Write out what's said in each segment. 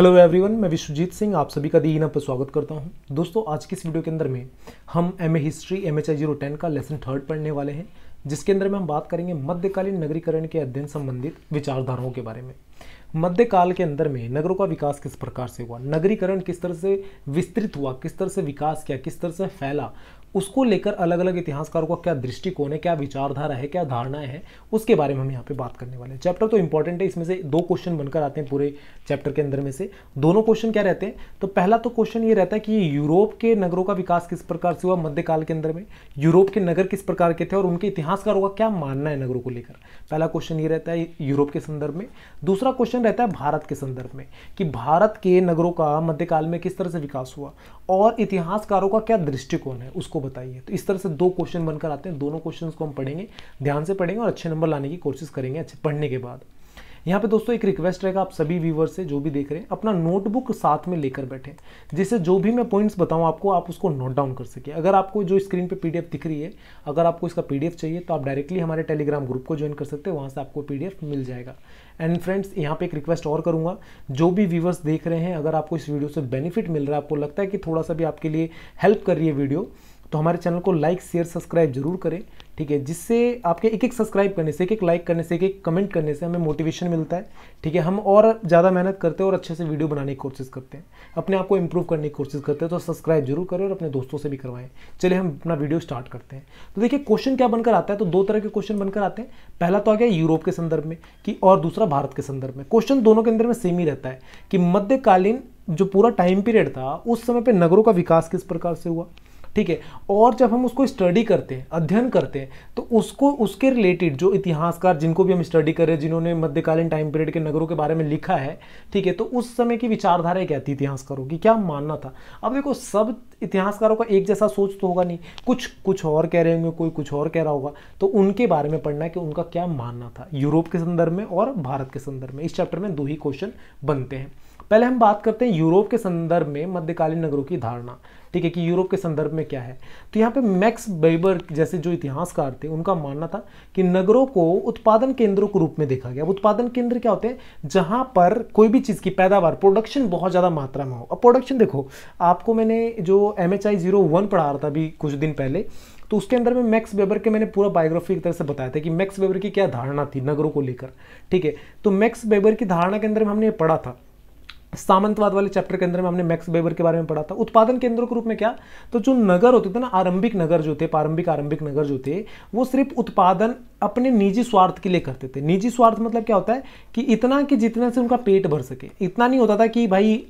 hello everyone मैं विश्वजीत सिंह आप सभी का दी इना पर स्वागत करता हूं दोस्तों आज की इस वीडियो के अंदर में हम M A history M H I zero ten का लेसन थर्ड पढ़ने वाले हैं जिसके अंदर में हम बात करेंगे मध्यकालीन नगरीकरण के अध्ययन संबंधित विचारधाराओं के बारे में मध्यकाल के अंदर में नगरों का विकास किस प्रकार से हुआ नगरीकरण किस तरह से विस्तृत हुआ किस तरह से विकास किया किस तरह से फैला उसको लेकर अलग अलग इतिहासकारों का क्या दृष्टिकोण है क्या विचारधारा है क्या धारणाएं हैं उसके बारे में हम यहाँ पे बात करने वाले हैं चैप्टर तो इंपॉर्टेंट है इसमें से दो क्वेश्चन बनकर आते हैं पूरे चैप्टर के अंदर में से दोनों क्वेश्चन क्या रहते हैं तो पहला तो क्वेश्चन ये रहता है कि यूरोप के नगरों का विकास किस प्रकार से हुआ मध्यकाल के अंदर में यूरोप के नगर किस प्रकार के थे और उनके इतिहासकारों का क्या मानना है नगरों को लेकर पहला क्वेश्चन ये रहता है यूरोप के संदर्भ में दूसरा क्वेश्चन रहता है भारत के संदर्भ में कि भारत के नगरों का मध्यकाल में किस तरह से विकास हुआ और इतिहासकारों का क्या दृष्टिकोण है उसको बताइए तो इस तरह से दो क्वेश्चन बनकर आते हैं दोनों क्वेश्चन को हम पढ़ेंगे ध्यान से पढ़ेंगे और अच्छे नंबर लाने की कोशिश करेंगे अच्छे पढ़ने के बाद यहाँ पे दोस्तों एक रिक्वेस्ट रहेगा आप सभी व्यूवर से जो भी देख रहे हैं अपना नोटबुक साथ में लेकर बैठे जिससे जो भी मैं पॉइंट्स बताऊं आपको आप उसको नोट डाउन कर सके अगर आपको जो स्क्रीन पे पीडीएफ दिख रही है अगर आपको इसका पीडीएफ चाहिए तो आप डायरेक्टली हमारे टेलीग्राम ग्रुप को ज्वाइन कर सकते हैं वहाँ से आपको पी मिल जाएगा एंड फ्रेंड्स यहाँ पे एक रिक्वेस्ट और करूँगा जो भी व्यूवर्स देख रहे हैं अगर आपको इस वीडियो से बेनिफिट मिल रहा है आपको लगता है कि थोड़ा सा भी आपके लिए हेल्प कर रही है वीडियो तो हमारे चैनल को लाइक शेयर सब्सक्राइब जरूर करें ठीक है जिससे आपके एक एक सब्सक्राइब करने से एक एक लाइक करने से एक एक कमेंट करने से हमें मोटिवेशन मिलता है ठीक है हम और ज़्यादा मेहनत करते हैं और अच्छे से वीडियो बनाने की कोशिश करते हैं अपने आप को इम्प्रूव करने की कोशिश करते हैं तो सब्सक्राइब जरूर करें और अपने दोस्तों से भी करवाएं चलिए हम अपना वीडियो स्टार्ट करते हैं तो देखिए क्वेश्चन क्या बनकर आता है तो दो तरह के क्वेश्चन बनकर आते हैं पहला तो आ गया यूरोप के संदर्भ में कि और दूसरा भारत के संदर्भ में क्वेश्चन दोनों के अंदर में सेम ही रहता है कि मध्यकालीन जो पूरा टाइम पीरियड था उस समय पर नगरों का विकास किस प्रकार से हुआ ठीक है और जब हम उसको स्टडी करते हैं अध्ययन करते हैं तो उसको उसके रिलेटेड जो इतिहासकार जिनको भी हम स्टडी कर रहे हैं जिन्होंने मध्यकालीन टाइम पीरियड के नगरों के बारे में लिखा है ठीक है तो उस समय की विचारधारा क्या थी इतिहासकारों की क्या मानना था अब देखो सब इतिहासकारों का एक जैसा सोच तो होगा नहीं कुछ कुछ और कह रहे होंगे कोई कुछ और कह रहा होगा तो उनके बारे में पढ़ना है कि उनका क्या मानना था यूरोप के संदर्भ में और भारत के संदर्भ में इस चैप्टर में दो ही क्वेश्चन बनते हैं पहले हम बात करते हैं यूरोप के संदर्भ में मध्यकालीन नगरों की धारणा ठीक है कि यूरोप के संदर्भ में क्या है तो यहाँ पे मैक्स बेबर जैसे जो इतिहासकार थे उनका मानना था कि नगरों को उत्पादन केंद्रों के रूप में देखा गया उत्पादन केंद्र क्या होते हैं जहाँ पर कोई भी चीज़ की पैदावार प्रोडक्शन बहुत ज़्यादा मात्रा में हो अब प्रोडक्शन देखो आपको मैंने जो M H I zero one पढ़ा रहा था अभी कुछ दिन पहले तो उसके अंदर में मैक्स वेबर के मैंने पूरा बायोग्राफी की तरह से बताया था कि मैक्स वेबर की क्या धारणा थी नगरों को लेकर ठीक है तो मैक्स वेबर की धारणा के अंदर में हमने पढ़ा था सामंतवाद वाले चैप्टर के अंदर में हमने मैक्स बेबर के बारे में पढ़ा था उत्पादन केंद्रों के रूप में क्या तो जो नगर होते थे ना आरंभिक नगर जो थे प्रारंभिक आरंभिक नगर जो थे वो सिर्फ उत्पादन अपने निजी स्वार्थ के लिए करते थे निजी स्वार्थ मतलब क्या होता है कि इतना कि जितने से उनका पेट भर सके इतना नहीं होता था कि भाई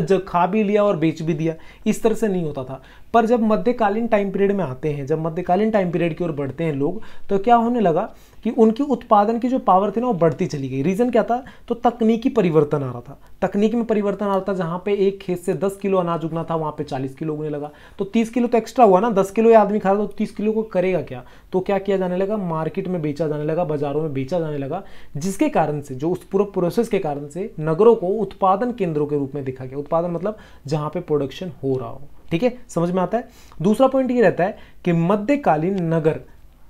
जब खा भी लिया और बेच भी दिया इस तरह से नहीं होता था पर जब मध्यकालीन टाइम पीरियड में आते हैं जब मध्यकालीन टाइम पीरियड की ओर बढ़ते हैं लोग तो क्या होने लगा कि उनकी उत्पादन की जो पावर थी ना वो बढ़ती चली गई रीज़न क्या था तो तकनीकी परिवर्तन आ रहा था तकनीक में परिवर्तन आ रहा था जहां पे एक खेत से 10 किलो अनाज उगना था वहां पे 40 किलो उगने लगा तो 30 किलो तो एक्स्ट्रा हुआ ना 10 किलो ये आदमी खा रहा था तो 30 किलो को करेगा क्या तो क्या किया जाने लगा मार्केट में बेचा जाने लगा बाजारों में बेचा जाने लगा जिसके कारण से जो उस पूरा प्रोसेस के कारण से नगरों को उत्पादन केंद्रों के रूप में देखा गया उत्पादन मतलब जहां पर प्रोडक्शन हो रहा हो ठीक है समझ में आता है दूसरा पॉइंट ये रहता है कि मध्यकालीन नगर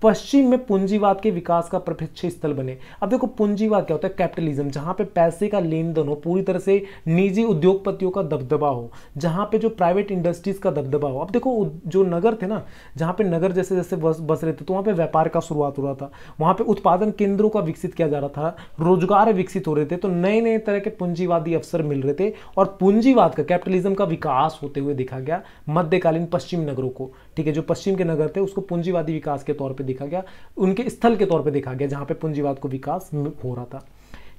पश्चिम में पूंजीवाद के विकास का प्रत्यक्ष स्थल बने अब देखो पूंजीवाद क्या होता है कैपिटलिज्म जहां पे पैसे का लेन देन हो पूरी तरह से निजी उद्योगपतियों का दबदबा हो जहां पे जो प्राइवेट इंडस्ट्रीज का दबदबा हो अब देखो जो नगर थे ना जहां पे नगर जैसे जैसे बस बस रहे थे तो वहां पे व्यापार का शुरुआत हो रहा था वहां पे उत्पादन केंद्रों का विकसित किया जा रहा था रोजगार विकसित हो रहे थे तो नए नए तरह के पूंजीवादी अवसर मिल रहे थे और पूंजीवाद का कैपिटलिज्म का विकास होते हुए देखा गया मध्यकालीन पश्चिम नगरों को ठीक है जो पश्चिम के नगर थे उसको पूंजीवादी विकास के तौर पर देखा गया उनके स्थल के तौर पर देखा गया जहाँ पर पूंजीवाद को विकास हो रहा था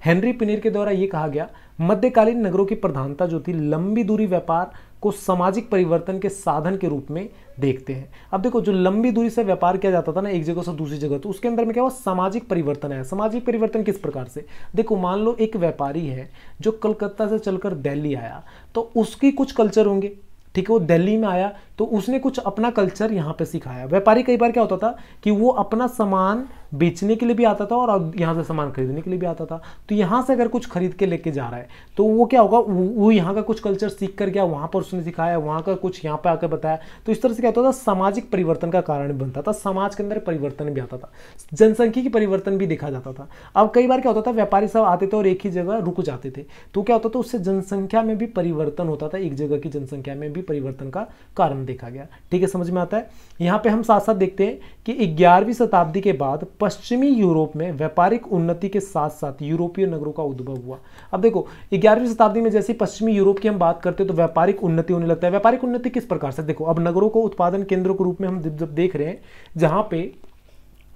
हेनरी पिनेर के द्वारा ये कहा गया मध्यकालीन नगरों की प्रधानता जो थी लंबी दूरी व्यापार को सामाजिक परिवर्तन के साधन के रूप में देखते हैं अब देखो जो लंबी दूरी से व्यापार किया जाता था ना एक जगह से दूसरी जगह तो उसके अंदर में क्या हुआ सामाजिक परिवर्तन है सामाजिक परिवर्तन किस प्रकार से देखो मान लो एक व्यापारी है जो कलकत्ता से चलकर दिल्ली आया तो उसकी कुछ कल्चर होंगे ठीक है वो दिल्ली में आया तो उसने कुछ अपना कल्चर यहाँ पे सिखाया व्यापारी कई बार क्या होता था कि वो अपना सामान बेचने के लिए भी आता था और यहाँ से सामान खरीदने के लिए भी आता था तो यहाँ से अगर कुछ खरीद के लेके जा रहा है तो वो क्या होगा वो यहाँ का कुछ कल्चर सीख कर गया वहाँ पर उसने सिखाया वहाँ का कुछ यहाँ पर आकर बताया तो इस तरह से क्या होता था सामाजिक परिवर्तन का कारण बनता था समाज के अंदर परिवर्तन भी आता था जनसंख्या की परिवर्तन भी देखा जाता था अब कई बार क्या होता था व्यापारी सब आते थे और एक ही जगह रुक जाते थे तो क्या होता था उससे जनसंख्या में भी परिवर्तन होता था एक जगह की जनसंख्या में भी परिवर्तन का कारण देखा गया ठीक है समझ में आता है यहाँ पे हम साथ साथ देखते हैं कि ग्यारहवीं शताब्दी के बाद पश्चिमी यूरोप में व्यापारिक उन्नति के साथ साथ यूरोपीय नगरों का उद्भव हुआ अब देखो ग्यारहवीं शताब्दी में जैसे पश्चिमी यूरोप की हम बात करते हैं तो व्यापारिक उन्नति होने लगता है व्यापारिक उन्नति किस प्रकार से देखो अब नगरों को उत्पादन केंद्रों के रूप में हम जब देख रहे हैं जहाँ पे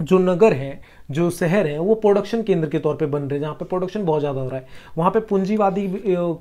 जो नगर है जो शहर है वो प्रोडक्शन केंद्र के तौर पे बन रहे हैं जहाँ पे प्रोडक्शन बहुत ज़्यादा हो रहा है वहाँ पे पूंजीवादी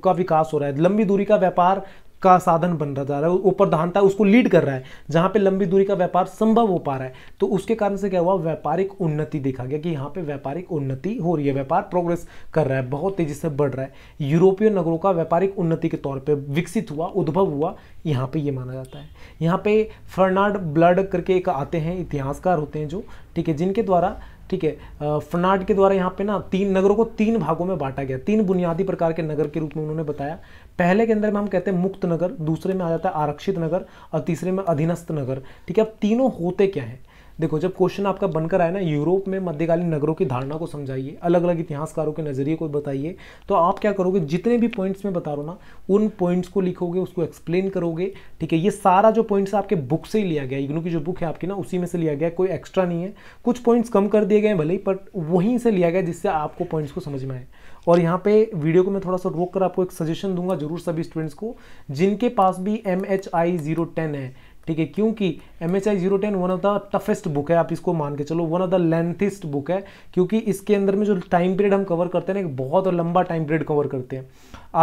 का विकास हो रहा है लंबी दूरी का व्यापार का साधन बन रहा जा रहा है वो प्रधानता उसको लीड कर रहा है जहाँ पे लंबी दूरी का व्यापार संभव हो पा रहा है तो उसके कारण से क्या हुआ व्यापारिक उन्नति देखा गया कि यहाँ पे व्यापारिक उन्नति हो रही है व्यापार प्रोग्रेस कर रहा है बहुत तेजी से बढ़ रहा है यूरोपीय नगरों का व्यापारिक उन्नति के तौर पर विकसित हुआ उद्भव हुआ यहाँ पर ये माना जाता है यहाँ पे फर्नाड ब्लड करके एक आते हैं इतिहासकार होते हैं जो ठीक है जिनके द्वारा ठीक है फर्नाड के द्वारा यहाँ पे ना तीन नगरों को तीन भागों में बांटा गया तीन बुनियादी प्रकार के नगर के रूप में उन्होंने बताया पहले के अंदर में हम कहते हैं मुक्त नगर दूसरे में आ जाता है आरक्षित नगर और तीसरे में अधीनस्थ नगर ठीक है अब तीनों होते क्या हैं देखो जब क्वेश्चन आपका बनकर आए ना यूरोप में मध्यकालीन नगरों की धारणा को समझाइए अलग अलग इतिहासकारों के नज़रिए को बताइए तो आप क्या करोगे जितने भी पॉइंट्स में बता रहा ना उन पॉइंट्स को लिखोगे उसको एक्सप्लेन करोगे ठीक है ये सारा जो पॉइंट्स आपके बुक से ही लिया गया इग्नू की जो बुक है आपकी ना उसी में से लिया गया कोई एक्स्ट्रा नहीं है कुछ पॉइंट्स कम कर दिए गए भले ही बट वहीं से लिया गया जिससे आपको पॉइंट्स को समझ में आए और यहाँ पे वीडियो को मैं थोड़ा सा रोक कर आपको एक सजेशन दूंगा जरूर सभी स्टूडेंट्स को जिनके पास भी M H I zero ten है ठीक है क्योंकि M H I zero ten one of the toughest book है आप इसको मान के चलो one of the lengthiest book है क्योंकि इसके अंदर में जो टाइम पीरियड हम कवर करते हैं ना एक बहुत लंबा टाइम पीरियड कवर करते हैं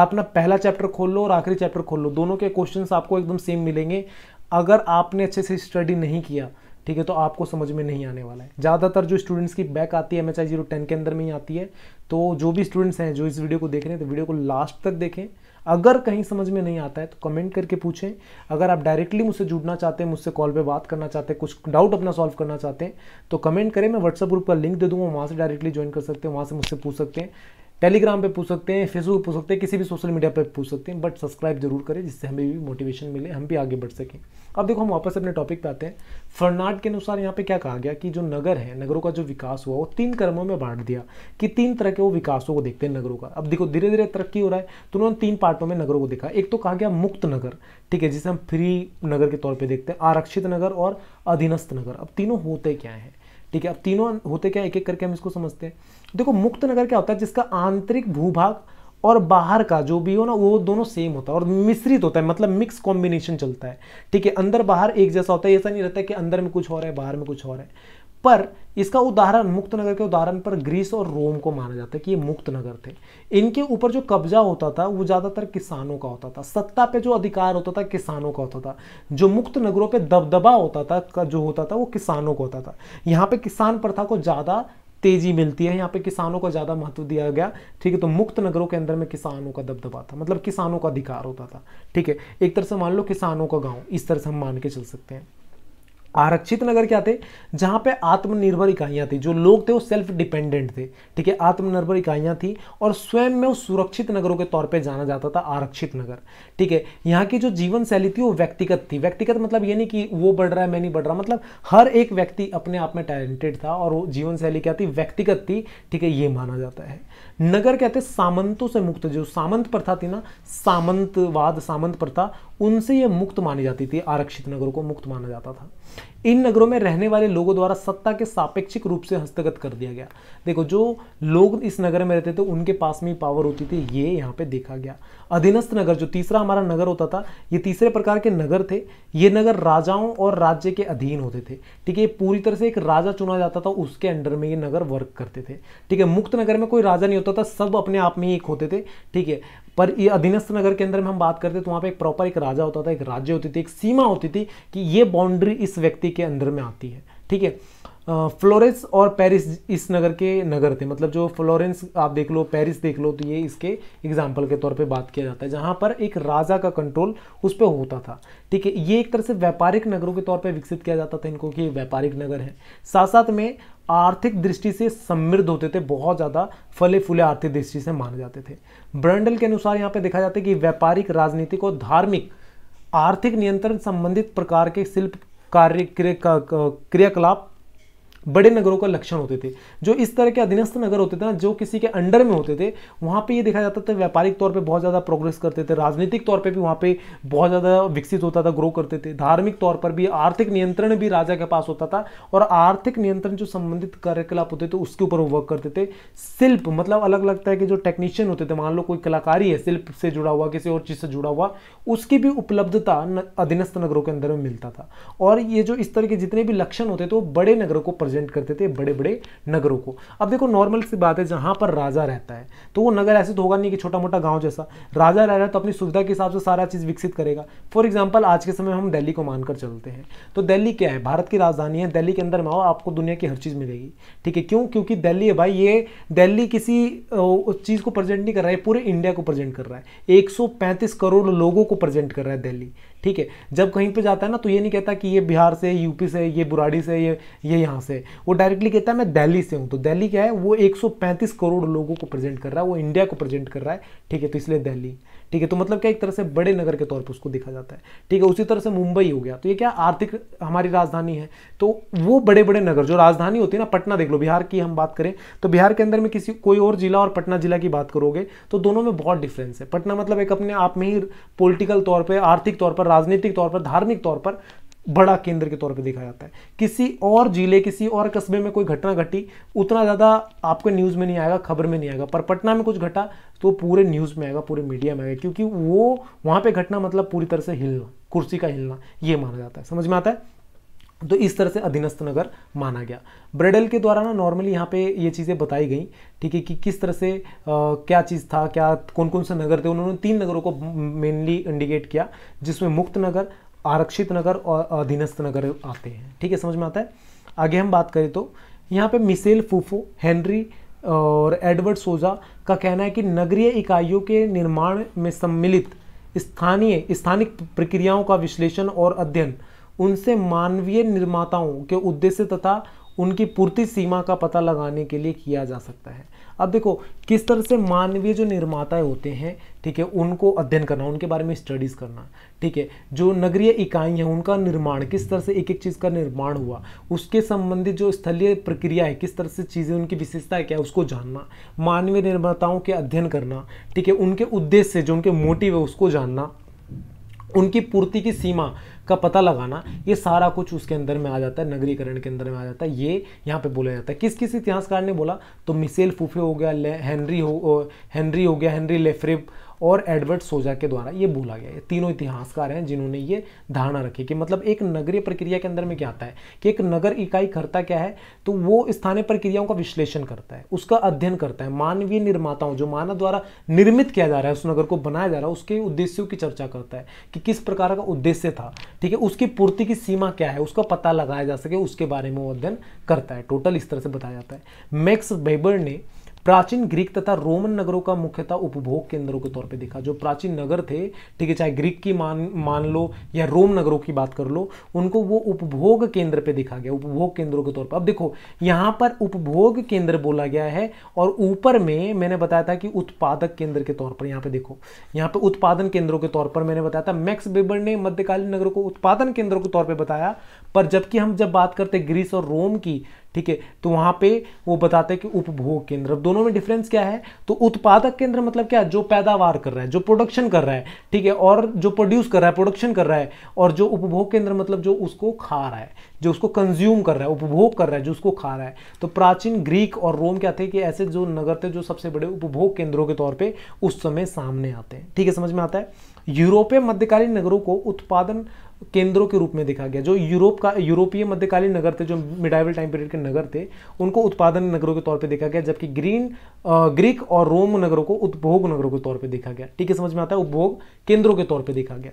आप ना पहला चैप्टर खोल लो और आखिरी चैप्टर खोल लो दोनों के क्वेश्चन आपको एकदम सेम मिलेंगे अगर आपने अच्छे से स्टडी नहीं किया ठीक है तो आपको समझ में नहीं आने वाला है ज़्यादातर जो स्टूडेंट्स की बैक आती है M H I zero ten के अंदर में ही आती है तो जो भी स्टूडेंट्स हैं जो इस वीडियो को देख रहे हैं तो वीडियो को लास्ट तक देखें अगर कहीं समझ में नहीं आता है तो कमेंट करके पूछें अगर आप डायरेक्टली मुझसे जुड़ना चाहते हैं मुझसे कॉल पे बात करना चाहते हैं कुछ डाउट अपना सॉल्व करना चाहते हैं तो कमेंट करें मैं व्हाट्सअप ग्रुप का लिंक दे दूँगा वहाँ से डायरेक्टली ज्वाइन कर सकते हैं वहाँ से मुझसे पूछ सकते हैं टेलीग्राम पर पूछ सकते हैं फेसबुक पूछ सकते हैं किसी भी सोशल मीडिया पर पूछ सकते हैं बट सब्सक्राइब जरूर करें जिससे हमें भी मोटिवेशन मिले हम भी आगे बढ़ सकें अब देखो हम वापस अपने टॉपिक पे आते हैं फर्नाड के अनुसार यहाँ पे क्या कहा गया कि जो नगर है नगरों का जो विकास हुआ वो तीन कर्मों में बांट दिया कि तीन तरह के वो विकासों को देखते हैं नगरों का अब देखो धीरे धीरे तरक्की हो रहा है तो उन्होंने तीन पार्टों में नगरों को देखा एक तो कहा गया मुक्त नगर ठीक है जिसे हम फ्री नगर के तौर पर देखते हैं आरक्षित नगर और अधीनस्थ नगर अब तीनों होते क्या हैं ठीक है अब तीनों होते क्या एक एक करके हम इसको समझते हैं देखो मुक्त नगर क्या होता है जिसका आंतरिक भूभाग और बाहर का जो भी हो ना वो दोनों सेम होता है और मिश्रित होता है मतलब मिक्स कॉम्बिनेशन चलता है ठीक है अंदर बाहर एक जैसा होता है ऐसा नहीं रहता है कि अंदर में कुछ और है बाहर में कुछ और है पर इसका उदाहरण मुक्त नगर के उदाहरण पर ग्रीस और रोम को माना जाता है कि ये मुक्त नगर थे इनके ऊपर जो कब्जा होता था वो ज़्यादातर किसानों का होता था सत्ता पे जो अधिकार होता था किसानों का होता था जो मुक्त नगरों पे दबदबा होता था जो होता था वो किसानों का होता था यहाँ पे किसान प्रथा को ज़्यादा तेजी मिलती है यहाँ पे किसानों को ज़्यादा महत्व दिया गया ठीक है तो मुक्त नगरों के अंदर में किसानों का दबदबा था मतलब किसानों का अधिकार होता था ठीक है एक तरह से मान लो किसानों का गाँव इस तरह से हम मान के चल सकते हैं आरक्षित नगर क्या थे जहाँ पे आत्मनिर्भर इकाइयाँ थी जो लोग थे वो सेल्फ डिपेंडेंट थे ठीक है आत्मनिर्भर इकाइयाँ थी और स्वयं में वो सुरक्षित नगरों के तौर पे जाना जाता था आरक्षित नगर ठीक है यहाँ की जो जीवन शैली थी वो व्यक्तिगत थी व्यक्तिगत मतलब ये नहीं कि वो बढ़ रहा है मैं नहीं बढ़ रहा मतलब हर एक व्यक्ति अपने आप में टैलेंटेड था और वो जीवन शैली क्या थी व्यक्तिगत थी ठीक है ये माना जाता है नगर कहते सामंतों से मुक्त जो सामंत प्रथा थी ना सामंतवाद सामंत प्रथा उनसे ये मुक्त मानी जाती थी आरक्षित नगरों को मुक्त माना जाता था इन नगरों में रहने वाले लोगों द्वारा सत्ता के सापेक्षिक रूप से हस्तगत कर दिया गया देखो जो लोग इस नगर में रहते थे उनके पास में पावर होती थी ये यहाँ पे देखा गया अधीनस्थ नगर जो तीसरा हमारा नगर होता था ये तीसरे प्रकार के नगर थे ये नगर राजाओं और राज्य के अधीन होते थे ठीक है पूरी तरह से एक राजा चुना जाता था उसके अंडर में ये नगर वर्क करते थे ठीक है मुक्त नगर में कोई राजा नहीं होता था सब अपने आप में ही एक होते थे ठीक है पर ये अधीनस्थ नगर के अंदर में हम बात करते तो वहाँ पर एक प्रॉपर एक राजा होता था एक राज्य होती थी एक सीमा होती थी कि ये बाउंड्री इस व्यक्ति के अंदर में आती है ठीक है फ्लोरेंस और पेरिस इस नगर के नगर थे मतलब जो फ्लोरेंस आप देख लो पेरिस देख लो तो ये इसके एग्जाम्पल के तौर पे बात किया जाता है जहाँ पर एक राजा का कंट्रोल उस पर होता था ठीक है ये एक तरह से व्यापारिक नगरों के तौर पे विकसित किया जाता था इनको कि व्यापारिक नगर है साथ साथ में आर्थिक दृष्टि से समृद्ध होते थे बहुत ज़्यादा फले फूले आर्थिक दृष्टि से माने जाते थे ब्रंडल के अनुसार यहाँ पर देखा जाता है कि व्यापारिक राजनीतिक और धार्मिक आर्थिक नियंत्रण संबंधित प्रकार के शिल्प कार्य क्रिया क्रियाकलाप बड़े नगरों का लक्षण होते थे जो इस तरह के अधीनस्थ नगर होते थे ना जो किसी के अंडर में होते थे वहाँ पे ये देखा जाता था व्यापारिक तौर पे बहुत ज़्यादा प्रोग्रेस करते थे राजनीतिक तौर पे भी वहाँ पे बहुत ज़्यादा विकसित होता था ग्रो करते थे धार्मिक तौर पर भी आर्थिक नियंत्रण भी राजा के पास होता था और आर्थिक नियंत्रण जो संबंधित कार्यकलाप होते थे तो उसके ऊपर वो वर्क करते थे शिल्प मतलब अलग लगता है कि जो टेक्नीशियन होते थे मान लो कोई कलाकारी है शिल्प से जुड़ा हुआ किसी और चीज़ से जुड़ा हुआ उसकी भी उपलब्धता अधीनस्थ नगरों के अंदर में मिलता था और ये जो इस तरह के जितने भी लक्षण होते थे तो वो बड़े नगरों को प्रजेंट रिप्रेजेंट करते थे बड़े बड़े नगरों को अब देखो नॉर्मल सी बात है जहां पर राजा रहता है तो वो नगर ऐसे तो होगा नहीं कि छोटा मोटा गांव जैसा राजा रह रहा है तो अपनी सुविधा के हिसाब से सारा चीज़ विकसित करेगा फॉर एग्जाम्पल आज के समय हम दिल्ली को मानकर चलते हैं तो दिल्ली क्या है भारत की राजधानी है दिल्ली के अंदर में आओ आपको दुनिया की हर चीज़ मिलेगी ठीक है क्यों क्योंकि दिल्ली है भाई ये दिल्ली किसी चीज़ को प्रेजेंट नहीं कर रहा है पूरे इंडिया को प्रेजेंट कर रहा है एक करोड़ लोगों को प्रेजेंट कर रहा है दिल्ली ठीक है जब कहीं पे जाता है ना तो ये नहीं कहता कि ये बिहार से यूपी से ये बुराड़ी से ये ये यहाँ से वो डायरेक्टली कहता है मैं दिल्ली से हूँ तो दिल्ली क्या है वो 135 करोड़ लोगों को प्रेजेंट कर रहा है वो इंडिया को प्रेजेंट कर रहा है ठीक है तो इसलिए दिल्ली ठीक है तो मतलब क्या एक तरह से बड़े नगर के तौर पर उसको देखा जाता है ठीक है उसी तरह से मुंबई हो गया तो ये क्या आर्थिक हमारी राजधानी है तो वो बड़े बड़े नगर जो राजधानी होती है ना पटना देख लो बिहार की हम बात करें तो बिहार के अंदर में किसी कोई और जिला और पटना जिला की बात करोगे तो दोनों में बहुत डिफरेंस है पटना मतलब एक अपने आप में ही पोलिटिकल तौर पर आर्थिक तौर पर राजनीतिक तौर पर धार्मिक तौर पर बड़ा केंद्र के तौर पर देखा जाता है किसी और जिले किसी और कस्बे में कोई घटना घटी उतना ज़्यादा आपको न्यूज़ में नहीं आएगा खबर में नहीं आएगा पर पटना में कुछ घटा तो पूरे न्यूज़ में आएगा पूरे मीडिया में आएगा क्योंकि वो वहाँ पर घटना मतलब पूरी तरह से हिलना कुर्सी का हिलना ये माना जाता है समझ में आता है तो इस तरह से अधीनस्थ नगर माना गया ब्रेडल के द्वारा ना नॉर्मली यहाँ पे ये चीज़ें बताई गई ठीक है कि किस तरह से आ, क्या चीज़ था क्या कौन कौन से नगर थे उन्होंने तीन नगरों को मेनली इंडिकेट किया जिसमें मुक्त नगर आरक्षित नगर और अधीनस्थ नगर आते हैं ठीक है समझ में आता है आगे हम बात करें तो यहाँ पे मिसेल फूफो हेनरी और एडवर्ड सोजा का कहना है कि नगरीय इकाइयों के निर्माण में सम्मिलित स्थानीय स्थानिक प्रक्रियाओं का विश्लेषण और अध्ययन उनसे मानवीय निर्माताओं के उद्देश्य तथा उनकी पूर्ति सीमा का पता लगाने के लिए किया जा सकता है अब देखो किस तरह से मानवीय जो निर्माता होते हैं ठीक है उनको अध्ययन करना उनके बारे में स्टडीज़ करना ठीक है जो नगरीय इकाई हैं उनका निर्माण किस तरह से एक एक चीज़ का निर्माण हुआ उसके संबंधित जो स्थलीय प्रक्रिया है किस तरह से चीज़ें उनकी विशेषता है क्या उसको जानना मानवीय निर्माताओं के अध्ययन करना ठीक है उनके उद्देश्य जो उनके मोटिव है उसको जानना उनकी पूर्ति की सीमा का पता लगाना ये सारा कुछ उसके अंदर में आ जाता है नगरीकरण के अंदर में आ जाता है ये यहाँ पे बोला जाता है किस किस इतिहासकार ने बोला तो मिसेल फूफे हो गया हेनरी हो हेनरी हो गया हेनरी लेफ्रेब और एडवर्ड सोजा के द्वारा ये बोला गया है तीनों इतिहासकार हैं जिन्होंने ये धारणा रखी कि मतलब एक नगरीय प्रक्रिया के अंदर में क्या आता है कि एक नगर इकाई करता क्या है तो वो स्थानीय प्रक्रियाओं का विश्लेषण करता है उसका अध्ययन करता है मानवीय निर्माताओं जो मानव द्वारा निर्मित किया जा रहा है उस नगर को बनाया जा रहा है उसके उद्देश्यों की चर्चा करता है कि किस प्रकार का उद्देश्य था ठीक है उसकी पूर्ति की सीमा क्या है उसका पता लगाया जा सके उसके बारे में वो अध्ययन करता है टोटल इस तरह से बताया जाता है मैक्स वेबर ने प्राचीन ग्रीक तथा रोमन नगरों का मुख्यतः उपभोग केंद्रों के तौर पे देखा जो प्राचीन नगर थे ठीक है चाहे ग्रीक की मान मान लो या रोम नगरों की बात कर लो उनको वो उपभोग केंद्र पे देखा गया उपभोग केंद्रों के तौर पर अब देखो यहाँ पर उपभोग केंद्र बोला गया है और ऊपर में मैंने बताया था कि उत्पादक केंद्र के तौर पर यहाँ पे देखो यहाँ पे उत्पादन केंद्रों के तौर पर मैंने बताया था मैक्स बेबर ने मध्यकालीन नगरों को उत्पादन केंद्रों के तौर पर बताया पर जबकि हम जब बात करते ग्रीस और रोम की ठीक है तो वहां पे वो बताते हैं कि उपभोग केंद्र अब दोनों में डिफरेंस क्या है तो उत्पादक केंद्र मतलब क्या जो पैदावार कर रहा है जो प्रोडक्शन कर रहा है ठीक है और जो प्रोड्यूस कर रहा है प्रोडक्शन कर रहा है और जो उपभोग केंद्र मतलब जो उसको खा रहा है जो उसको कंज्यूम कर रहा है उपभोग कर रहा है जो उसको खा रहा है तो प्राचीन ग्रीक और रोम क्या थे कि ऐसे जो नगर थे जो सबसे बड़े उपभोग केंद्रों के तौर पर उस समय सामने आते हैं ठीक है समझ में आता है यूरोपीय मध्यकालीन नगरों को उत्पादन केंद्रों के रूप में देखा गया जो यूरोप का यूरोपीय मध्यकालीन नगर थे जो मिडाइवल टाइम पीरियड के नगर थे उनको उत्पादन नगरों के तौर पे देखा गया जबकि ग्रीन ग्रीक और रोम नगरों को उपभोग नगरों के तौर पे देखा गया ठीक है समझ में आता है उपभोग केंद्रों के तौर पे देखा गया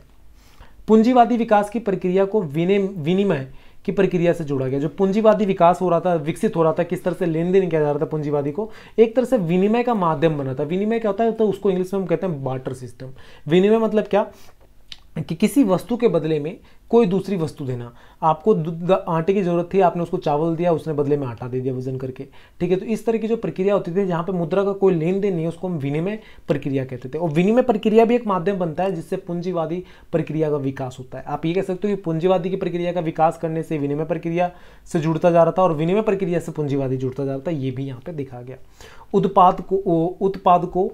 पूंजीवादी विकास की प्रक्रिया को विनिमय की प्रक्रिया से जोड़ा गया जो पूंजीवादी विकास हो रहा था विकसित हो रहा था किस तरह से लेन देन किया जा रहा था पूंजीवादी को एक तरह से विनिमय का माध्यम बना था विनिमय क्या होता है तो उसको इंग्लिश में हम कहते हैं बाटर सिस्टम विनिमय मतलब क्या कि किसी वस्तु के बदले में कोई दूसरी वस्तु देना आपको आटे की ज़रूरत थी आपने उसको चावल दिया उसने बदले में आटा दे दिया वजन करके ठीक है तो इस तरह की जो प्रक्रिया होती थी जहाँ पर मुद्रा का कोई लेन देन नहीं है उसको हम विनिमय प्रक्रिया कहते थे और विनिमय प्रक्रिया भी एक माध्यम बनता है जिससे पूंजीवादी प्रक्रिया का विकास होता है आप ये कह सकते हो कि पूंजीवादी की प्रक्रिया का विकास करने से विनिमय प्रक्रिया से जुड़ता जा रहा था और विनिमय प्रक्रिया से पूंजीवादी जुड़ता जा रहा था ये भी यहाँ पर देखा गया उत्पाद को उत्पाद को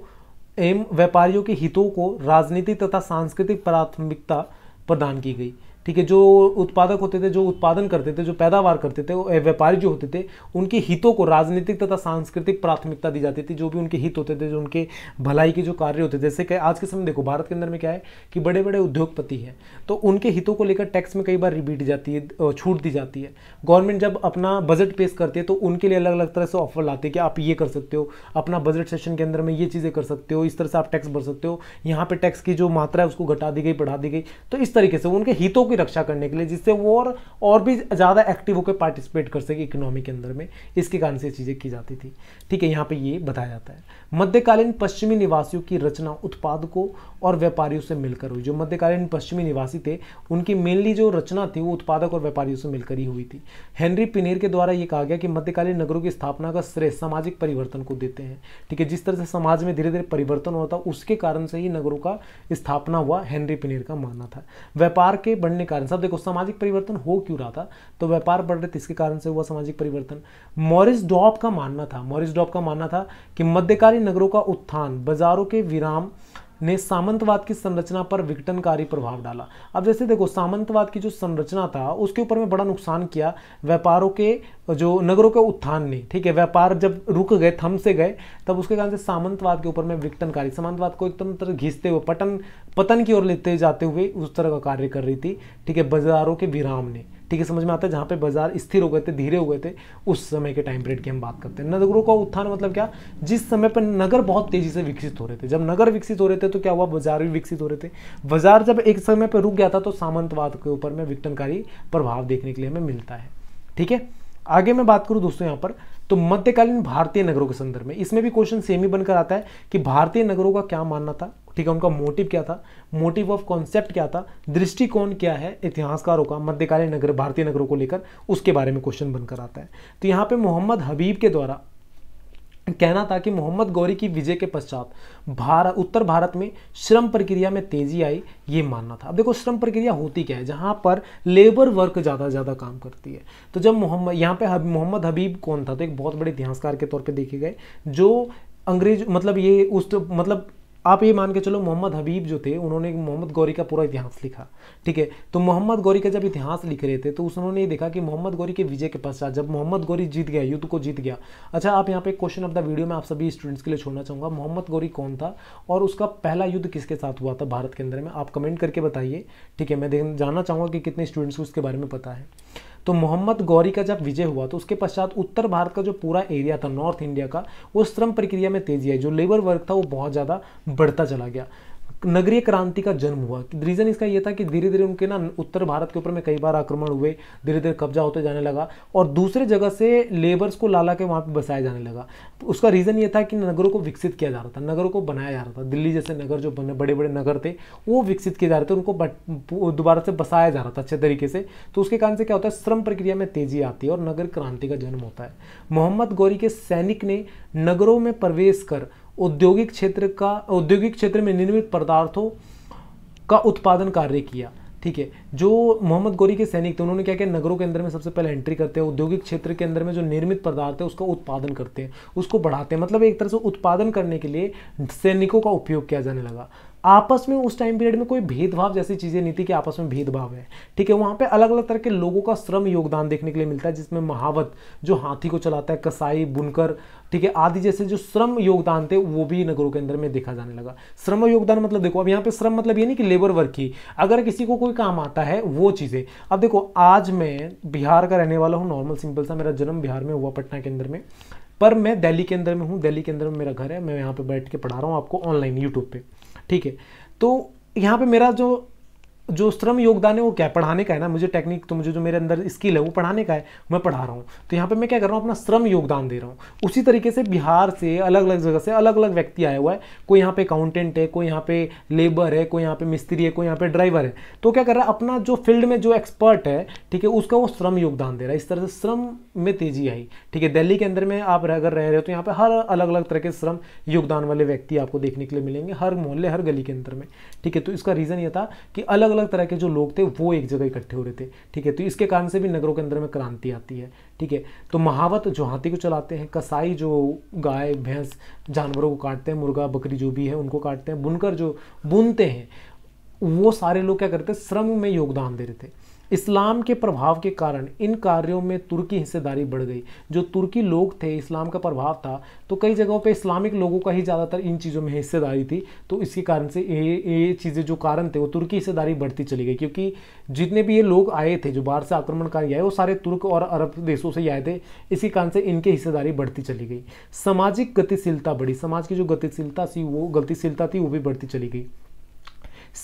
एवं व्यापारियों के हितों को राजनीति तथा सांस्कृतिक प्राथमिकता प्रदान की गई ठीक है जो उत्पादक होते थे जो उत्पादन करते थे जो पैदावार करते थे व्यापारी जो होते थे उनके हितों को राजनीतिक तथा सांस्कृतिक प्राथमिकता दी जाती थी जो भी उनके हित होते थे जो उनके भलाई के जो कार्य होते थे जैसे कि आज के समय देखो भारत के अंदर में क्या है कि बड़े बड़े उद्योगपति हैं तो उनके हितों को लेकर टैक्स में कई बार रिबीट जाती है छूट दी जाती है गवर्नमेंट जब अपना बजट पेश करती है तो उनके लिए अलग अलग तरह से ऑफर लाते हैं कि आप ये कर सकते हो अपना बजट सेशन के अंदर में ये चीज़ें कर सकते हो इस तरह से आप टैक्स भर सकते हो यहाँ पर टैक्स की जो मात्रा है उसको घटा दी गई बढ़ा दी गई तो इस तरीके से उनके हितों की रक्षा करने के लिए जिससे वो और और भी ज़्यादा एक्टिव होकर पार्टिसिपेट कर सके इकोनॉमी के अंदर में इसके कारण से चीज़ें की जाती थी ठीक है यहाँ पर ये बताया जाता है मध्यकालीन पश्चिमी निवासियों की रचना उत्पादकों और व्यापारियों से मिलकर हुई जो मध्यकालीन पश्चिमी निवासी थे उनकी मेनली जो रचना थी वो उत्पादक और व्यापारियों से मिलकर ही हुई थी हेनरी पिनेर के द्वारा ये कहा गया कि मध्यकालीन नगरों की स्थापना का श्रेय सामाजिक परिवर्तन को देते हैं ठीक है जिस तरह से समाज में धीरे धीरे परिवर्तन होता उसके कारण से ही नगरों का स्थापना हुआ हेनरी पिनेर का मानना था व्यापार के बढ़ने कारण सब देखो सामाजिक परिवर्तन हो क्यों रहा था तो व्यापार बढ़ रहे थे इसके कारण से हुआ सामाजिक परिवर्तन मॉरिस डॉप का मानना था मॉरिस डॉप का मानना था कि मध्यकालीन बड़े नगरों का उत्थान बाजारों के विराम ने सामंतवाद की संरचना पर विघटनकारी प्रभाव डाला अब जैसे देखो सामंतवाद की जो संरचना था उसके ऊपर में बड़ा नुकसान किया व्यापारों के जो नगरों के उत्थान ने ठीक है व्यापार जब रुक गए थम से गए तब उसके कारण से सामंतवाद के ऊपर में विघटनकारी सामंतवाद को एकदम तरह घिसते हुए पटन पतन की ओर लेते जाते हुए उस तरह का कार्य कर रही थी ठीक है बाजारों के विराम ने ठीक है समझ में आता है जहाँ पे बाजार स्थिर हो गए थे धीरे हो गए थे उस समय के टाइम पीरियड की हम बात करते हैं नगरों का उत्थान मतलब क्या जिस समय पर नगर बहुत तेजी से विकसित हो रहे थे जब नगर विकसित हो रहे थे तो क्या हुआ बाजार भी विकसित हो रहे थे बाजार जब एक समय पर रुक गया था तो सामंतवाद के ऊपर में विघटनकारी प्रभाव देखने के लिए हमें मिलता है ठीक है आगे मैं बात करूं दोस्तों यहाँ पर तो मध्यकालीन भारतीय नगरों के संदर्भ में इसमें भी क्वेश्चन सेम ही बनकर आता है कि भारतीय नगरों का क्या मानना था ठीक है उनका मोटिव क्या था मोटिव ऑफ कॉन्सेप्ट क्या था दृष्टिकोण क्या है इतिहासकारों का मध्यकालीन नगर भारतीय नगरों को लेकर उसके बारे में क्वेश्चन बनकर आता है तो यहाँ पे मोहम्मद हबीब के द्वारा कहना था कि मोहम्मद गौरी की विजय के पश्चात भारत उत्तर भारत में श्रम प्रक्रिया में तेजी आई ये मानना था अब देखो श्रम प्रक्रिया होती क्या है जहाँ पर लेबर वर्क ज़्यादा से ज़्यादा काम करती है तो जब मोहम्मद यहाँ पे हब, मोहम्मद हबीब कौन था तो एक बहुत बड़े इतिहासकार के तौर पे देखे गए जो अंग्रेज मतलब ये उस मतलब आप ये मान के चलो मोहम्मद हबीब जो थे उन्होंने मोहम्मद गौरी का पूरा इतिहास लिखा ठीक है तो मोहम्मद गौरी का जब इतिहास लिख रहे थे तो उन्होंने ये देखा कि मोहम्मद गौरी के विजय के पश्चात जब मोहम्मद गौरी जीत गया युद्ध को जीत गया अच्छा आप यहाँ पे क्वेश्चन ऑफ द वीडियो में आप सभी स्टूडेंट्स के लिए छोड़ना चाहूँगा मोहम्मद गौरी कौन था और उसका पहला युद्ध किसके साथ हुआ था भारत के अंदर में आप कमेंट करके बताइए ठीक है मैं जानना चाहूँगा कि कितने स्टूडेंट्स को उसके बारे में पता है तो मोहम्मद गौरी का जब विजय हुआ तो उसके पश्चात उत्तर भारत का जो पूरा एरिया था नॉर्थ इंडिया का वो श्रम प्रक्रिया में तेजी आई जो लेबर वर्क था वो बहुत ज़्यादा बढ़ता चला गया नगरीय क्रांति का जन्म हुआ रीज़न इसका यह था कि धीरे धीरे उनके ना उत्तर भारत के ऊपर में कई बार आक्रमण हुए धीरे धीरे कब्जा होते जाने लगा और दूसरे जगह से लेबर्स को लाला के वहाँ पर बसाया जाने लगा उसका रीज़न ये था कि नगरों को विकसित किया जा रहा था नगरों को बनाया जा रहा था दिल्ली जैसे नगर जो बने बड़े बड़े नगर थे वो विकसित किए जा रहे थे उनको दोबारा से बसाया जा रहा था अच्छे तरीके से तो उसके कारण से क्या होता है श्रम प्रक्रिया में तेजी आती है और नगर क्रांति का जन्म होता है मोहम्मद गौरी के सैनिक ने नगरों में प्रवेश कर औद्योगिक क्षेत्र का औद्योगिक क्षेत्र में निर्मित पदार्थों का उत्पादन कार्य किया ठीक है जो मोहम्मद गोरी के सैनिक थे उन्होंने क्या किया नगरों के अंदर में सबसे पहले एंट्री करते हैं औद्योगिक क्षेत्र के अंदर में जो निर्मित पदार्थ है उसका उत्पादन करते हैं उसको बढ़ाते हैं मतलब एक तरह से उत्पादन करने के लिए सैनिकों का उपयोग किया जाने लगा आपस में उस टाइम पीरियड में कोई भेदभाव जैसी चीज़ें नहीं थी कि आपस में भेदभाव है ठीक है वहाँ पे अलग अलग तरह के लोगों का श्रम योगदान देखने के लिए मिलता है जिसमें महावत जो हाथी को चलाता है कसाई बुनकर ठीक है आदि जैसे जो श्रम योगदान थे वो भी नगरों के अंदर में देखा जाने लगा श्रम योगदान मतलब देखो अब यहाँ पे श्रम मतलब ये नहीं कि लेबर वर्क ही अगर किसी को कोई काम आता है वो चीज़ें अब देखो आज मैं बिहार का रहने वाला हूँ नॉर्मल सिंपल सा मेरा जन्म बिहार में हुआ पटना के अंदर में पर मैं दिल्ली के अंदर में हूँ दिल्ली के अंदर में मेरा घर है मैं यहाँ पर बैठ के पढ़ा रहा हूँ आपको ऑनलाइन यूट्यूब पर ठीक है तो यहाँ पे मेरा जो जो श्रम योगदान है वो क्या है पढ़ाने का है ना मुझे टेक्निक तो मुझे जो मेरे अंदर स्किल है वो पढ़ाने का है मैं पढ़ा रहा हूँ तो यहाँ पे मैं क्या कर रहा हूँ अपना श्रम योगदान दे रहा हूँ उसी तरीके से बिहार से अलग अलग जगह से अलग अलग व्यक्ति आया हुआ है कोई यहाँ पे अकाउंटेंट है कोई यहाँ पे लेबर है कोई यहाँ पे मिस्त्री है कोई यहाँ पे ड्राइवर है तो क्या कर रहा है अपना जो फील्ड में जो एक्सपर्ट है ठीक है उसका वो श्रम योगदान दे रहा है इस तरह से श्रम में तेजी आई ठीक है दिल्ली के अंदर में आप अगर रह रहे हो तो यहाँ पर हर अलग अलग तरह के श्रम योगदान वाले व्यक्ति आपको देखने के लिए मिलेंगे हर मोहल्ले हर गली के अंदर में ठीक है तो इसका रीज़न ये था कि अलग अलग तरह के जो लोग थे वो एक जगह इकट्ठे हो रहे थे ठीक है तो इसके कारण से भी नगरों के अंदर में क्रांति आती है ठीक है तो महावत जो हाथी को चलाते हैं कसाई जो गाय भैंस जानवरों को काटते हैं मुर्गा बकरी जो भी है उनको काटते हैं बुनकर जो बुनते हैं वो सारे लोग क्या करते श्रम में योगदान दे रहे थे इस्लाम के प्रभाव के कारण इन कार्यों में तुर्की हिस्सेदारी बढ़ गई जो तुर्की लोग थे इस्लाम का प्रभाव था तो कई जगहों पे इस्लामिक लोगों का ही ज़्यादातर इन चीज़ों में हिस्सेदारी थी तो इसके कारण से ये ये चीज़ें जो कारण थे वो तुर्की हिस्सेदारी बढ़ती चली गई क्योंकि जितने भी ये लोग आए थे जो बाहर से आक्रमणकारी आए वो सारे तुर्क और अरब देशों से ही आए थे इसी कारण से इनकी हिस्सेदारी बढ़ती चली गई सामाजिक गतिशीलता बढ़ी समाज की जो गतिशीलता थी वो गतिशीलता थी वो भी बढ़ती चली गई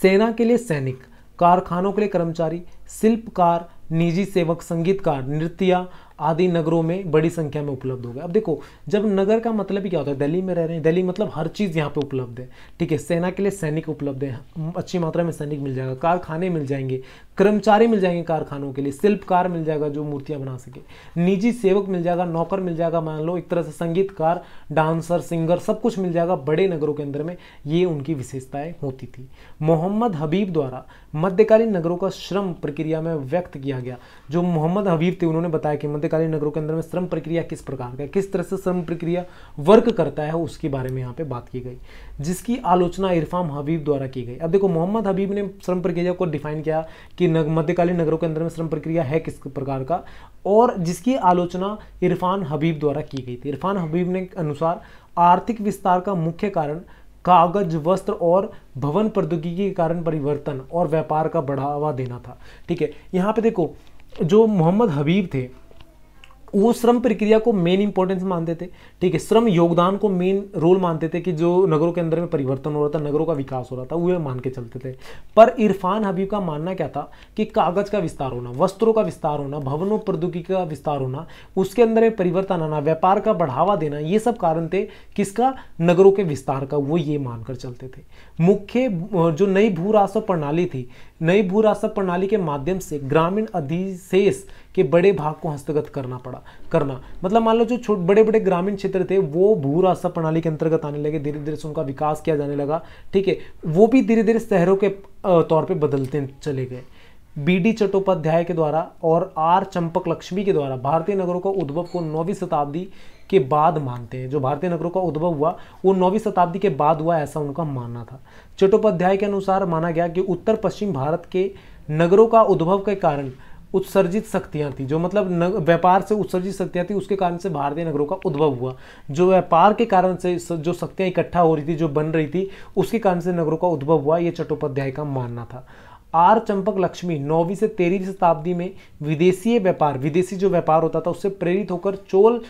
सेना के लिए सैनिक कारखानों के लिए कर्मचारी शिल्पकार निजी सेवक संगीतकार नृत्य आदि नगरों में बड़ी संख्या में उपलब्ध हो गए अब देखो जब नगर का मतलब ही क्या होता है दिल्ली में रह रहे हैं दिल्ली मतलब हर चीज़ यहाँ पे उपलब्ध है ठीक है सेना के लिए सैनिक उपलब्ध है अच्छी मात्रा में सैनिक मिल जाएगा कारखाने मिल जाएंगे कर्मचारी मिल जाएंगे कारखानों के लिए शिल्पकार मिल जाएगा जो मूर्तियाँ बना सके निजी सेवक मिल जाएगा नौकर मिल जाएगा मान लो एक तरह से संगीतकार डांसर सिंगर सब कुछ मिल जाएगा बड़े नगरों के अंदर में ये उनकी विशेषताएँ होती थी मोहम्मद हबीब द्वारा मध्यकालीन नगरों का श्रम प्रक्रिया में व्यक्त किया गया जो मोहम्मद हबीब थे उन्होंने बताया कि मध्य मध्यकालीन नगरों के अंदर में श्रम प्रक्रिया किस प्रकार का किस तरह से श्रम प्रक्रिया वर्क करता है उसके बारे में यहाँ पे बात की गई जिसकी आलोचना इरफाम हबीब द्वारा की गई अब देखो मोहम्मद हबीब ने श्रम प्रक्रिया को डिफाइन किया कि नग, मध्यकालीन नगरों के अंदर में श्रम प्रक्रिया है किस प्रकार का और जिसकी आलोचना इरफान हबीब द्वारा की गई थी इरफान हबीब ने अनुसार आर्थिक विस्तार का मुख्य कारण कागज वस्त्र और भवन प्रौद्योगिकी के कारण परिवर्तन और व्यापार का बढ़ावा देना था ठीक है यहाँ पे देखो जो मोहम्मद हबीब थे वो श्रम प्रक्रिया को मेन इंपॉर्टेंस मानते थे ठीक है श्रम योगदान को मेन रोल मानते थे कि जो नगरों के अंदर में परिवर्तन हो रहा था नगरों का विकास हो रहा था वो मान के चलते थे पर इरफान हबीब का मानना क्या था कि कागज का विस्तार होना वस्त्रों का विस्तार होना भवनों प्रौद्योगिकी का विस्तार होना उसके अंदर में परिवर्तन आना व्यापार का बढ़ावा देना ये सब कारण थे किसका नगरों के विस्तार का वो ये मानकर चलते थे मुख्य जो नई भू राजस्व प्रणाली थी नई भू राजस्व प्रणाली के माध्यम से ग्रामीण अधिशेष के बड़े भाग को हस्तगत करना पड़ा करना मतलब मान लो जो छोट बड़े बड़े ग्रामीण क्षेत्र थे वो भू रास्ता प्रणाली के अंतर्गत आने लगे धीरे धीरे से उनका विकास किया जाने लगा ठीक है वो भी धीरे धीरे शहरों के तौर पर बदलते चले गए बी डी चट्टोपाध्याय के द्वारा और आर चंपक लक्ष्मी के द्वारा भारतीय नगरों का उद्भव को नौवीं शताब्दी के बाद मानते हैं जो भारतीय नगरों का उद्भव हुआ वो नौवीं शताब्दी के बाद हुआ ऐसा उनका मानना था चट्टोपाध्याय के अनुसार माना गया कि उत्तर पश्चिम भारत के नगरों का उद्भव के कारण उत्सर्जित शक्तियाँ थी जो मतलब व्यापार से उत्सर्जित शक्तियाँ थी उसके कारण से भारतीय नगरों का उद्भव हुआ जो व्यापार के कारण से जो शक्तियाँ इकट्ठा हो रही थी जो बन रही थी उसके कारण से नगरों का उद्भव हुआ ये चट्टोपाध्याय का मानना था आर चंपक लक्ष्मी नौवीं से तेरहवीं शताब्दी में विदेशी व्यापार विदेशी जो व्यापार होता था उससे प्रेरित होकर चोल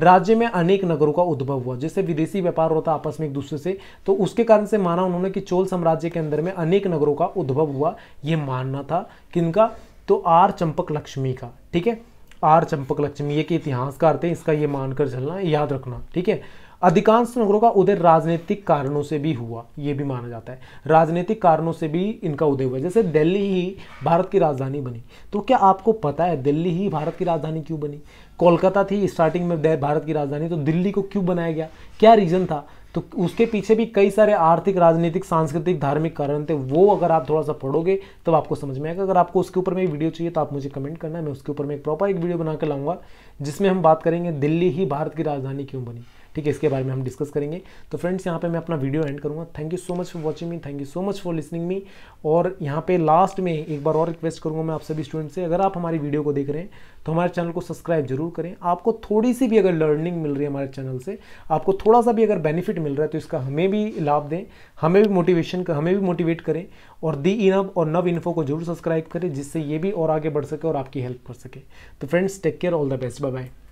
राज्य में अनेक नगरों का उद्भव हुआ जैसे विदेशी व्यापार होता आपस में एक दूसरे से तो उसके कारण से माना उन्होंने कि चोल साम्राज्य के अंदर में अनेक नगरों का उद्भव हुआ ये मानना था किनका तो आर चंपक लक्ष्मी का ठीक है आर चंपक लक्ष्मी ये कि इतिहासकार थे इसका ये मानकर चलना याद रखना ठीक है अधिकांश नगरों का उदय राजनीतिक कारणों से भी हुआ ये भी माना जाता है राजनीतिक कारणों से भी इनका उदय हुआ जैसे दिल्ली ही भारत की राजधानी बनी तो क्या आपको पता है दिल्ली ही भारत की राजधानी क्यों बनी कोलकाता थी स्टार्टिंग में भारत की राजधानी तो दिल्ली को क्यों बनाया गया क्या रीज़न था तो उसके पीछे भी कई सारे आर्थिक राजनीतिक सांस्कृतिक धार्मिक कारण थे वो अगर आप थोड़ा सा पढ़ोगे तो आपको समझ में आएगा अगर आपको उसके ऊपर में एक वीडियो चाहिए तो आप मुझे कमेंट करना मैं उसके ऊपर में एक प्रॉपर एक वीडियो बना के लाऊंगा जिसमें हम बात करेंगे दिल्ली ही भारत की राजधानी क्यों बनी ठीक है इसके बारे में हम डिस्कस करेंगे तो फ्रेंड्स यहाँ पे मैं अपना वीडियो एंड करूँगा thank you so much for watching me thank you so much for listening me और यहाँ पे लास्ट में एक बार और रिक्वेस्ट करूँगा मैं आप सभी स्टूडेंट से अगर आप हमारी वीडियो को देख रहे हैं तो हमारे चैनल को सब्सक्राइब जरूर करें आपको थोड़ी सी भी अगर लर्निंग मिल रही है हमारे चैनल से आपको थोड़ा सा भी अगर बेनिफिट मिल रहा है तो इसका हमें भी लाभ दें हमें भी मोटिवेशन कर हमें भी मोटिवेट करें और दी इनब और नव इन्फो को जरूर सब्सक्राइब करें जिससे ये भी और आगे बढ़ सके और आपकी हेल्प कर सके तो friends take care all the best bye bye